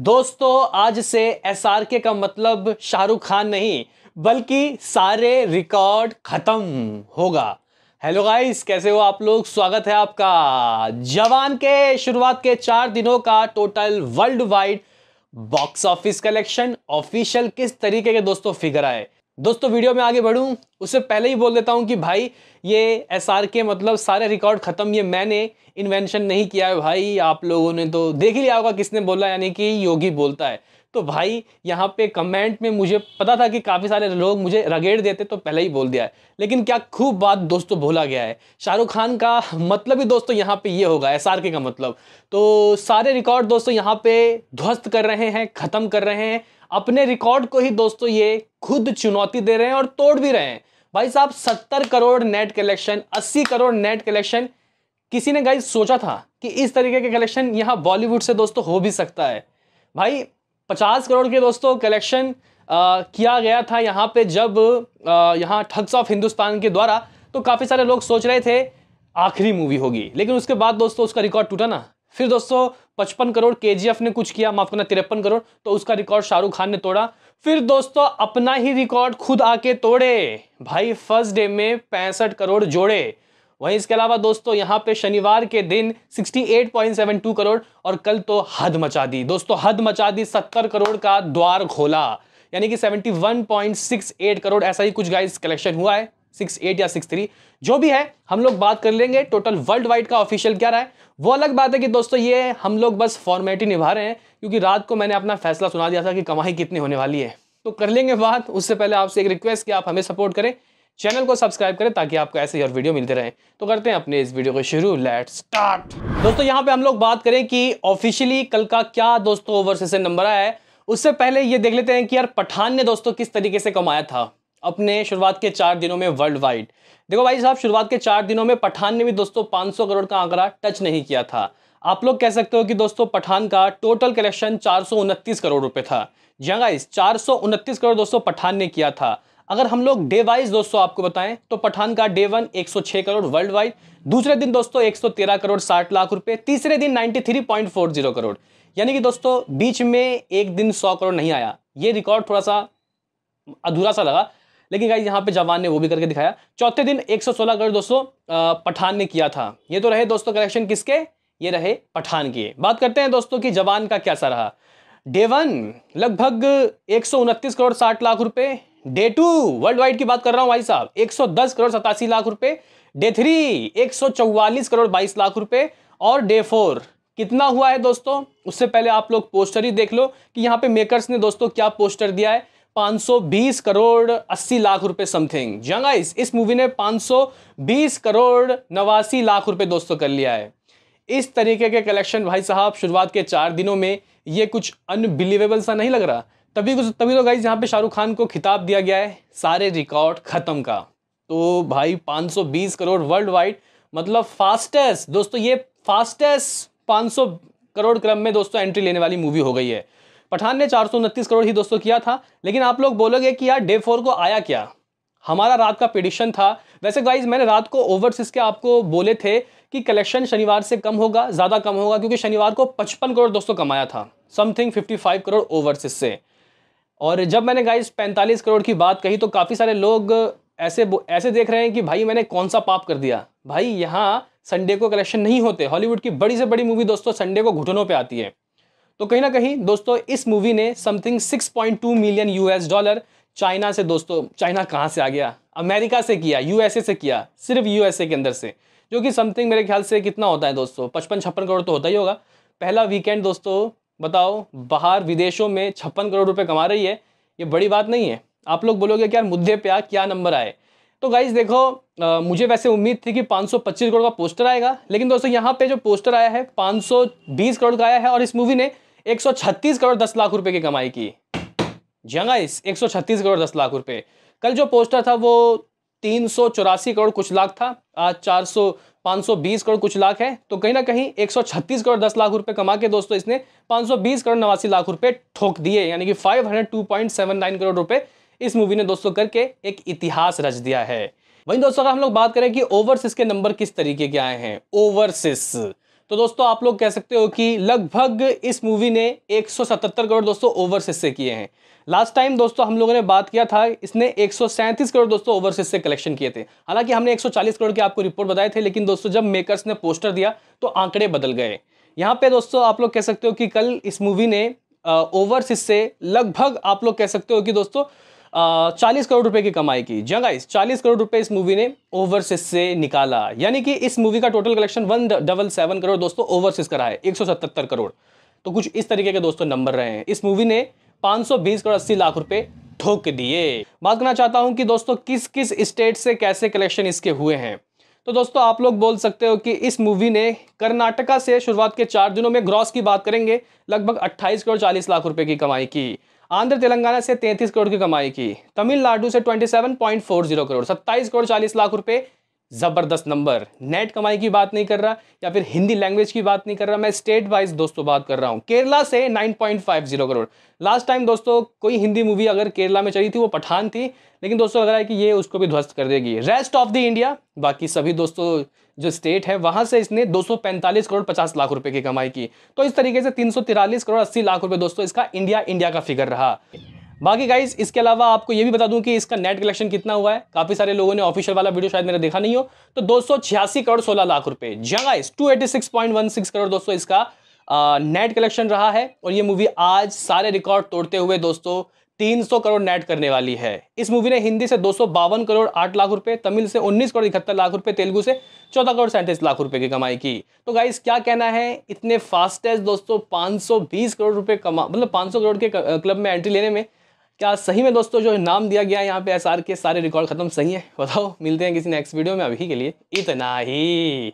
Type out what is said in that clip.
दोस्तों आज से एस आर के का मतलब शाहरुख खान नहीं बल्कि सारे रिकॉर्ड खत्म होगा हेलो गाइस कैसे हो आप लोग स्वागत है आपका जवान के शुरुआत के चार दिनों का total world wide box office collection official किस तरीके के दोस्तों फिगर आए दोस्तों वीडियो में आगे बढ़ूं उससे पहले ही बोल देता हूं कि भाई ये एस आर के मतलब सारे रिकॉर्ड ख़त्म ये मैंने इन्वेंशन नहीं किया है भाई आप लोगों ने तो देख ही लिया होगा किसने बोला यानी कि योगी बोलता है तो भाई यहाँ पे कमेंट में मुझे पता था कि काफ़ी सारे लोग मुझे रगेड़ देते तो पहले ही बोल दिया है लेकिन क्या खूब बात दोस्तों बोला गया है शाहरुख खान का मतलब ही दोस्तों यहाँ पे ये होगा एस का मतलब तो सारे रिकॉर्ड दोस्तों यहाँ पे ध्वस्त कर रहे हैं ख़त्म कर रहे हैं अपने रिकॉर्ड को ही दोस्तों ये खुद चुनौती दे रहे हैं और तोड़ भी रहे हैं भाई साहब सत्तर करोड़ नेट कलेक्शन अस्सी करोड़ नेट कलेक्शन किसी ने गाइज सोचा था कि इस तरीके के कलेक्शन यहाँ बॉलीवुड से दोस्तों हो भी सकता है भाई पचास करोड़ के दोस्तों कलेक्शन किया गया था यहाँ पे जब यहाँ ठग्स ऑफ हिंदुस्तान के द्वारा तो काफ़ी सारे लोग सोच रहे थे आखिरी मूवी होगी लेकिन उसके बाद दोस्तों उसका रिकॉर्ड टूटा ना फिर दोस्तों पचपन करोड़ के ने कुछ किया माफ करना तिरपन करोड़ तो उसका रिकॉर्ड शाहरुख खान ने तोड़ा फिर दोस्तों अपना ही रिकॉर्ड खुद आके तोड़े भाई फर्स्ट डे में पैंसठ करोड़ जोड़े वहीं इसके अलावा दोस्तों यहाँ पे शनिवार के दिन 68.72 करोड़ और कल तो हद मचा दी दोस्तों हद मचा दी 70 करोड़ का द्वार खोला यानी कि 71.68 करोड़ ऐसा ही कुछ गाइस कलेक्शन हुआ है सिक्स एट या सिक्स थ्री जो भी है हम लोग बात कर लेंगे टोटल वर्ल्ड वाइड का ऑफिशियल क्या रहा है वो अलग बात है कि दोस्तों ये हम लोग बस फॉर्मेलिटी निभा रहे हैं क्योंकि रात को मैंने अपना फैसला सुना दिया था कि कमाई कितनी होने वाली है तो कर लेंगे बात उससे पहले आपसे एक रिक्वेस्ट कि आप हमें सपोर्ट करें चैनल को सब्सक्राइब करें ताकि आपको ऐसे ही और वीडियो मिलते रहे तो करते हैं अपने इस वीडियो को शुरू लेट स्टार्ट दोस्तों यहाँ पे हम लोग बात करें कि ऑफिशियली कल का क्या दोस्तों ओवर सेशन नंबर आया है उससे पहले ये देख लेते हैं कि यार पठान ने दोस्तों किस तरीके से कमाया था अपने शुरुआत के चार दिनों में वर्ल्ड वाइड देखो भाई साहब शुरुआत के चार दिनों में पठान ने भी दोस्तों 500 करोड़ का आंकड़ा टच नहीं किया था आप लोग कह सकते हो कि दोस्तों पठान का टोटल कलेक्शन चार करोड़ रुपए था जी गाइस हाँ चार करोड़ दोस्तों पठान ने किया था अगर हम लोग डे वाइज दोस्तों आपको बताएं तो पठान का day one 106 crore world wide दूसरे दिन दोस्तों 113 करोड़ 60 लाख रुपए तीसरे दिन 93.40 करोड़ यानी कि दोस्तों बीच में एक दिन 100 करोड़ नहीं आया ये रिकॉर्ड थोड़ा सा अधूरा सा लगा लेकिन गाइज यहाँ पे जवान ने वो भी करके दिखाया चौथे दिन 116 करोड़ दोस्तों पठान ने किया था ये तो रहे दोस्तों कलेक्शन किसके ये रहे पठान के बात करते हैं दोस्तों कि जवान का कैसा रहा डे वन लगभग एक करोड़ साठ लाख रुपए डे टू वर्ल्ड वाइड की बात कर रहा हूँ भाई साहब दस करोड़ सतासी लाख रुपए डे थ्री एक करोड़ बाईस लाख रुपए और डे फोर कितना हुआ है दोस्तों उससे पहले आप लोग पोस्टर ही देख लो कि यहाँ पे मेकर्स ने दोस्तों क्या पोस्टर दिया है 520 करोड़ 80 लाख रुपए समथिंग जंग आइस इस मूवी ने 520 करोड़ नवासी लाख रुपए दोस्तों कर लिया है इस तरीके के कलेक्शन भाई साहब शुरुआत के चार दिनों में ये कुछ अनबिलीवेबल सा नहीं लग रहा तभी कुछ तभी तो गाइज यहाँ पे शाहरुख खान को खिताब दिया गया है सारे रिकॉर्ड ख़त्म का तो भाई 520 करोड़ वर्ल्ड वाइड मतलब फास्टेस्ट दोस्तों ये फास्टेस्ट 500 करोड़ क्रम में दोस्तों एंट्री लेने वाली मूवी हो गई है पठान ने चार करोड़ ही दोस्तों किया था लेकिन आप लोग बोलोगे कि यार डे फोर को आया क्या हमारा रात का प्रिडिक्शन था वैसे गाइज मैंने रात को ओवरसीज के आपको बोले थे कि कलेक्शन शनिवार से कम होगा ज़्यादा कम होगा क्योंकि शनिवार को 55 करोड़ दोस्तों कमाया था समथिंग 55 करोड़ ओवरसीज से और जब मैंने गाइज 45 करोड़ की बात कही तो काफ़ी सारे लोग ऐसे ऐसे देख रहे हैं कि भाई मैंने कौन सा पाप कर दिया भाई यहाँ संडे को कलेक्शन नहीं होते हॉलीवुड की बड़ी से बड़ी मूवी दोस्तों संडे को घुटनों पर आती है तो कहीं ना कहीं दोस्तों इस मूवी ने something 6.2 million US dollar China से दोस्तों चाइना कहाँ से आ गया अमेरिका से किया यूएसए से किया सिर्फ यूएसए के अंदर से जो कि समथिंग मेरे ख्याल से कितना होता है दोस्तों पचपन छप्पन करोड़ तो होता ही होगा पहला वीकेंड दोस्तों बताओ बाहर विदेशों में छप्पन करोड़ रुपये कमा रही है ये बड़ी बात नहीं है आप लोग बोलोगे कि यार मुद्दे पे आ क्या नंबर आए तो गाइज देखो आ, मुझे वैसे उम्मीद थी कि 525 करोड़ का पोस्टर आएगा लेकिन दोस्तों यहाँ पे जो पोस्टर आया है 520 करोड़ का आया है और इस मूवी ने 136 करोड़ 10 लाख रुपए की कमाई की सौ छत्तीस करोड़ 10 लाख रुपए कल जो पोस्टर था वो तीन करोड़ कुछ लाख था आज चार 520 करोड़ कुछ लाख है तो कहीं ना कहीं 136 करोड़ 10 लाख रुपए कमा के दोस्तों इसने 520 करोड़ नवासी लाख रुपए ठोक दिए यानी कि 502.79 करोड़ रुपए इस मूवी ने दोस्तों करके एक इतिहास रच दिया है वहीं दोस्तों अगर हम लोग बात करें कि ओवरसिस के नंबर किस तरीके के आए हैं ओवरसिस तो दोस्तों आप लोग कह सकते हो कि लगभग इस मूवी ने 177 करोड़ दोस्तों ओवरसीज से किए हैं लास्ट टाइम दोस्तों हम लोगों ने बात किया था इसने एक करोड़ दोस्तों ओवरसीज से कलेक्शन किए थे हालांकि हमने 140 करोड़ के आपको रिपोर्ट बताए थे लेकिन दोस्तों जब मेकर्स ने पोस्टर दिया तो आंकड़े बदल गए यहाँ पे दोस्तों आप लोग कह सकते हो कि कल इस मूवी ने ओवरसीज से लगभग आप लोग कह सकते हो कि दोस्तों चालीस करोड़ रुपए की कमाई की आइस चालीस करोड़ रुपए इस मूवी ने ओवरसीज से निकाला यानी कि इस मूवी का total collection one double seven crore दोस्तों ओवरसीज करा है एक सौ करोड़ तो कुछ इस तरीके के दोस्तों नंबर रहे हैं इस मूवी ने पाँच सौ बीस करोड़ अस्सी लाख रुपए ठोक दिए बात करना चाहता हूं कि दोस्तों किस किस स्टेट से कैसे कलेक्शन इसके हुए हैं तो दोस्तों आप लोग बोल सकते हो कि इस मूवी ने कर्नाटका से शुरुआत के चार दिनों में ग्रॉस की बात करेंगे लगभग 28 करोड़ 40 लाख रुपए की कमाई की आंध्र तेलंगाना से 33 करोड़ की कमाई की तमिलनाडु से 27.40 करोड़ 27 करोड़ 40 लाख रुपए ज़बरदस्त नंबर नेट कमाई की बात नहीं कर रहा या फिर हिंदी लैंग्वेज की बात नहीं कर रहा मैं स्टेट वाइज दोस्तों बात कर रहा हूँ केरला से 9.50 करोड़ लास्ट टाइम दोस्तों कोई हिंदी मूवी अगर केरला में चली थी वो पठान थी लेकिन दोस्तों लग रहा है कि ये उसको भी ध्वस्त कर देगी रेस्ट ऑफ द इंडिया बाकी सभी दोस्तों जो स्टेट है वहाँ से इसने दो करोड़ पचास लाख रुपए की कमाई की तो इस तरीके से तीन करोड़ अस्सी लाख रुपए दोस्तों इसका इंडिया इंडिया का फिगर रहा बाकी गाइज इसके अलावा आपको ये भी बता दूं कि इसका नेट कलेक्शन कितना हुआ है काफी सारे लोगों ने ऑफिशियल वाला वीडियो शायद मेरा देखा नहीं हो तो दो करोड़ सोलह लाख रुपए जहाँ टू करोड़ दोस्तों इसका नेट कलेक्शन रहा है और ये मूवी आज सारे रिकॉर्ड तोड़ते हुए दोस्तों 300 करोड़ नेट करने वाली है इस मूवी ने हिंदी से दो करोड़ आठ लाख रुपए तमिल से 19 करोड़ इकहत्तर लाख रुपए तेलुगु से 14 करोड़ सैंतीस लाख रुपए की कमाई की तो गाइस क्या कहना है इतने फास्टेस्ट दोस्तों 520 करोड़ रुपए कमा मतलब 500 करोड़ के क्लब में एंट्री लेने में क्या सही में दोस्तों जो नाम दिया गया है यहाँ पे एस के सारे रिकॉर्ड खत्म सही है बताओ मिलते हैं किसी नेक्स्ट वीडियो में अभी के लिए इतना ही